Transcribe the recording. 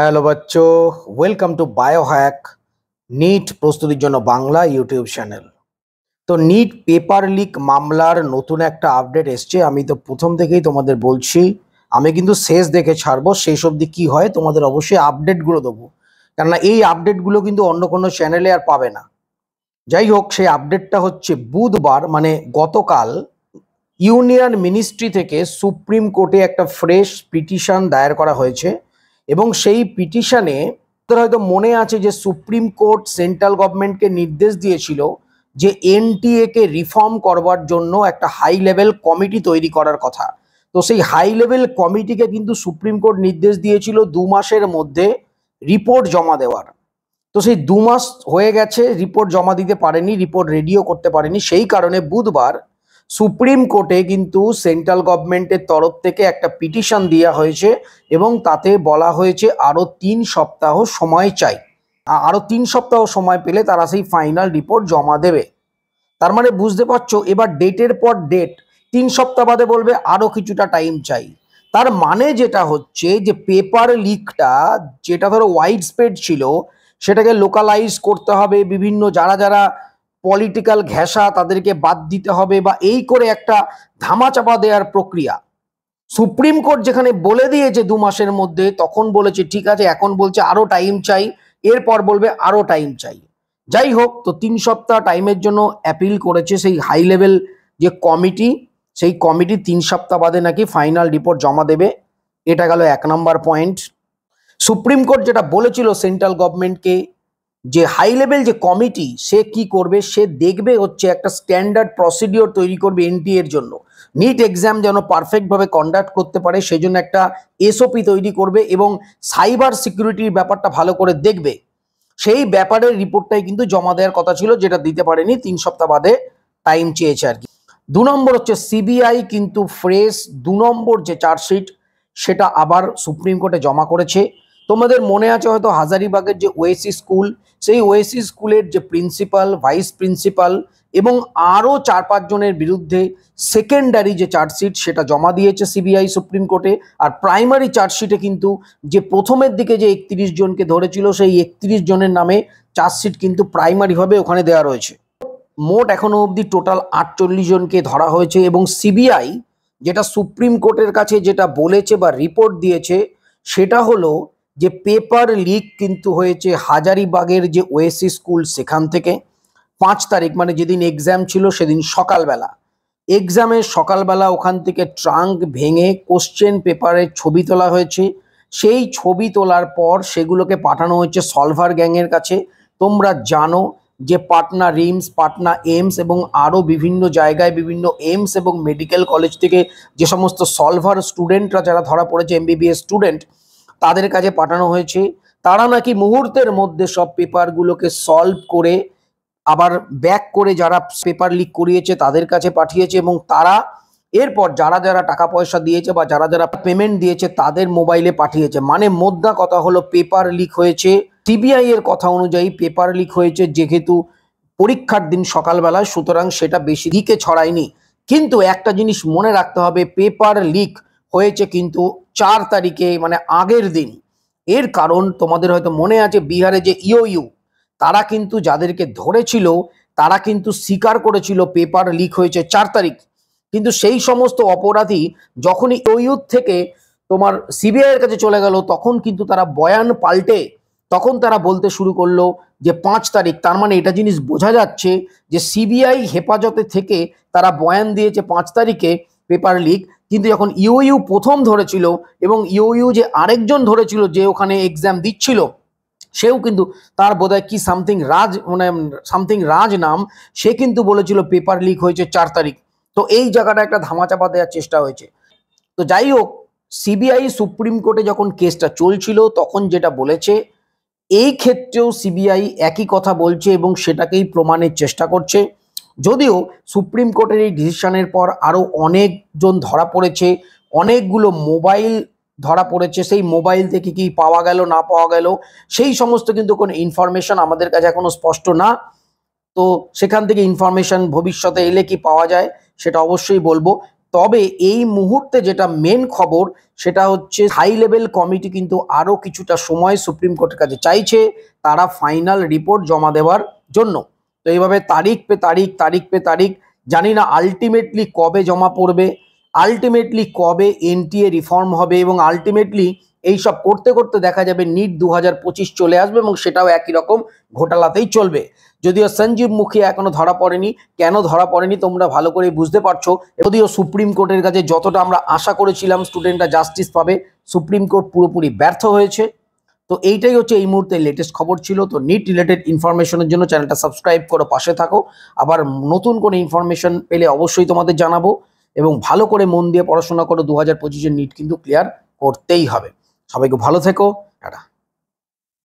hello বাচ্চো welcome to Bio Hack NEET প্রস্তুতির জন্য বাংলা ইউটিউব চ্যানেল তো নিট পেপার লিক মামলার নতুন একটা আপডেট এসছে আমি তো প্রথম থেকেই তোমাদের বলছি আমি কিন্তু শেষ দেখে ছাড়বো শেষ অবধি কী হয় তোমাদের অবশ্যই আপডেটগুলো দেবো কেননা এই আপডেটগুলো কিন্তু অন্য কোনো চ্যানেলে আর পাবে না যাই হোক সেই আপডেটটা হচ্ছে বুধবার মানে গতকাল ইউনিয়ন মিনিস্ট্রি থেকে সুপ্রিম কোর্টে একটা ফ্রেশ পিটিশন দায়ের করা হয়েছে এবং সেই পিটিশনে তোর হয়তো মনে আছে যে সুপ্রিম কোর্ট সেন্ট্রাল গভর্নমেন্টকে নির্দেশ দিয়েছিল যে এনটিএকে রিফর্ম করবার জন্য একটা হাই লেভেল কমিটি তৈরি করার কথা তো সেই হাই লেভেল কমিটিকে কিন্তু সুপ্রিম কোর্ট নির্দেশ দিয়েছিল দু মাসের মধ্যে রিপোর্ট জমা দেওয়ার তো সেই দু মাস হয়ে গেছে রিপোর্ট জমা দিতে পারেনি রিপোর্ট রেডিও করতে পারেনি সেই কারণে বুধবার সুপ্রিম কোর্টে কিন্তু সেন্ট্রাল গভর্নমেন্টের তরফ থেকে একটা পিটিশন দেওয়া হয়েছে এবং তাতে বলা হয়েছে আরও তিন সপ্তাহ সময় চাই আরও তিন সপ্তাহ সময় পেলে তারা সেই ফাইনাল রিপোর্ট জমা দেবে তার মানে বুঝতে পারছো এবার ডেটের পর ডেট তিন সপ্তাহ বাদে বলবে আরও কিছুটা টাইম চাই তার মানে যেটা হচ্ছে যে পেপার লিকটা যেটা ধরো ওয়াইড স্প্রেড ছিল সেটাকে লোকালাইজ করতে হবে বিভিন্ন যারা যারা পলিটিক্যাল ঘেঁষা তাদেরকে বাদ দিতে হবে বা এই করে একটা ধামাচাপা দেওয়ার প্রক্রিয়া সুপ্রিম কোর্ট যেখানে বলে দিয়েছে দু মাসের মধ্যে তখন বলেছে ঠিক আছে এখন বলছে আরও টাইম চাই এরপর বলবে আরও টাইম চাই যাই হোক তো তিন সপ্তাহ টাইমের জন্য অ্যাপিল করেছে সেই হাই লেভেল যে কমিটি সেই কমিটি তিন সপ্তাহ বাদে নাকি ফাইনাল রিপোর্ট জমা দেবে এটা গেল এক নম্বর পয়েন্ট সুপ্রিম কোর্ট যেটা বলেছিল সেন্ট্রাল গভর্নমেন্টকে যে হাই লেভেল যে কমিটি সে কি করবে সে দেখবে হচ্ছে একটা স্ট্যান্ডার্ড প্রসিডিওর তৈরি করবে এনটি এর জন্য নিট এক্সাম যেন পারফেক্টভাবে কন্ডাক্ট করতে পারে সেজন্য একটা এসওপি তৈরি করবে এবং সাইবার সিকিউরিটির ব্যাপারটা ভালো করে দেখবে সেই ব্যাপারের রিপোর্টটাই কিন্তু জমা দেওয়ার কথা ছিল যেটা দিতে পারেনি তিন সপ্তাহ বাদে টাইম চেয়েছে আর কি দু নম্বর হচ্ছে সিবিআই কিন্তু ফ্রেশ দু নম্বর যে চার্জশিট সেটা আবার সুপ্রিম কোর্টে জমা করেছে তোমাদের মনে আছে হয়তো হাজারিবাগের যে ওয়েসি স্কুল সেই ওয়েসি স্কুলের যে প্রিন্সিপাল ভাইস প্রিন্সিপাল এবং আরও চার পাঁচজনের বিরুদ্ধে সেকেন্ডারি যে চার্জশিট সেটা জমা দিয়েছে সিবিআই সুপ্রিম কোর্টে আর প্রাইমারি চার্জশিটে কিন্তু যে প্রথমের দিকে যে একত্রিশ জনকে ধরেছিল সেই একত্রিশ জনের নামে চার্জশিট কিন্তু প্রাইমারিভাবে ওখানে দেওয়া রয়েছে মোট এখনও অবধি টোটাল আটচল্লিশ জনকে ধরা হয়েছে এবং সিবিআই যেটা সুপ্রিম কোর্টের কাছে যেটা বলেছে বা রিপোর্ট দিয়েছে সেটা হলো যে পেপার লিক কিন্তু হয়েছে হাজারিবাগের যে ওয়েসি স্কুল সেখান থেকে পাঁচ তারিখ মানে যেদিন এক্সাম ছিল সেদিন সকালবেলা এক্সামের সকালবেলা ওখান থেকে ট্রাঙ্ক ভেঙে কোশ্চেন পেপারের ছবি তোলা হয়েছে সেই ছবি তোলার পর সেগুলোকে পাঠানো হয়েছে সলভার গ্যাংয়ের কাছে তোমরা জানো যে পাটনা রিমস পাটনা এমস এবং আরও বিভিন্ন জায়গায় বিভিন্ন এমস এবং মেডিকেল কলেজ থেকে যে সমস্ত সলভার স্টুডেন্টরা যারা ধরা পড়েছে এমবিবিএস স্টুডেন্ট তাদের কাছে পাঠানো হয়েছে তারা নাকি মুহূর্তের মধ্যে সব পেপারগুলোকে সলভ করে আবার ব্যাক করে যারা পেপার লিক করিয়েছে তাদের কাছে পাঠিয়েছে এবং তারা এরপর যারা যারা টাকা পয়সা দিয়েছে বা যারা যারা পেমেন্ট দিয়েছে তাদের মোবাইলে পাঠিয়েছে মানে মোদ্দা কথা হলো পেপার লিক হয়েছে সিবিআই এর কথা অনুযায়ী পেপার লিক হয়েছে যেহেতু পরীক্ষার দিন সকালবেলায় সুতরাং সেটা বেশি দিকে ছড়ায়নি কিন্তু একটা জিনিস মনে রাখতে হবে পেপার লিক হয়েছে কিন্তু চার তারিখে মানে আগের দিন এর কারণ তোমাদের হয়তো মনে আছে বিহারে যে ইউ তারা কিন্তু যাদেরকে ধরেছিল তারা কিন্তু স্বীকার করেছিল পেপার লিক হয়েছে চার তারিখ কিন্তু সেই সমস্ত অপরাধী যখনই ইউ থেকে তোমার সিবিআইয়ের কাছে চলে গেল তখন কিন্তু তারা বয়ান পাল্টে তখন তারা বলতে শুরু করলো যে পাঁচ তারিখ তার মানে এটা জিনিস বোঝা যাচ্ছে যে সিবিআই হেফাজতে থেকে তারা বয়ান দিয়েছে পাঁচ তারিখে পেপার লিক কিন্তু যখন ইউইউ প্রথম ধরেছিল এবং ইউইউ যে আরেকজন ধরেছিল যে ওখানে এক্সাম দিচ্ছিল সেও কিন্তু তার বোধহয় কি সামথিং রাজ মানে সামথিং রাজ নাম সে কিন্তু বলেছিল পেপার লিক হয়েছে চার তারিখ তো এই জায়গাটা একটা ধামাচাপা দেওয়ার চেষ্টা হয়েছে তো যাই হোক সিবিআই সুপ্রিম কোর্টে যখন কেসটা চলছিল তখন যেটা বলেছে এই ক্ষেত্রেও সিবিআই একই কথা বলছে এবং সেটাকেই প্রমাণের চেষ্টা করছে যদিও সুপ্রিম কোর্টের এই ডিসিশনের পর আরও অনেকজন ধরা পড়েছে অনেকগুলো মোবাইল ধরা পড়েছে সেই মোবাইল থেকে কি পাওয়া গেল না পাওয়া গেল সেই সমস্ত কিন্তু কোনো ইনফরমেশন আমাদের কাছে এখনও স্পষ্ট না তো সেখান থেকে ইনফরমেশন ভবিষ্যতে এলে কি পাওয়া যায় সেটা অবশ্যই বলবো তবে এই মুহূর্তে যেটা মেন খবর সেটা হচ্ছে হাই লেভেল কমিটি কিন্তু আরও কিছুটা সময় সুপ্রিম কোর্টের কাছে চাইছে তারা ফাইনাল রিপোর্ট জমা দেওয়ার জন্য তো এইভাবে তারিখ পে তারিখ তারিখ পে তারিখ জানি না আলটিমেটলি কবে জমা পড়বে আলটিমেটলি কবে এনটিএ রিফর্ম হবে এবং আলটিমেটলি এই সব করতে করতে দেখা যাবে নিট দু চলে আসবে এবং সেটাও একই রকম ঘোটালাতেই চলবে যদিও সঞ্জীব মুখী এখনও ধরা পড়েনি কেন ধরা পড়েনি তোমরা ভালো করে বুঝতে পারছো যদিও সুপ্রিম কোর্টের কাছে যতটা আমরা আশা করেছিলাম স্টুডেন্টরা জাস্টিস পাবে সুপ্রিম কোর্ট পুরোপুরি ব্যর্থ হয়েছে তো এইটাই হচ্ছে এই মুহূর্তে লেটেস্ট খবর ছিল তো নিট রিলেটেড ইনফরমেশনের জন্য চ্যানেলটা সাবস্ক্রাইব করো পাশে থাকো আবার নতুন কোনো ইনফরমেশন পেলে অবশ্যই তোমাদের জানাবো এবং ভালো করে মন দিয়ে পড়াশোনা করো দু হাজার পঁচিশের নিট কিন্তু ক্লিয়ার করতেই হবে সবাইকে ভালো থেকো টাটা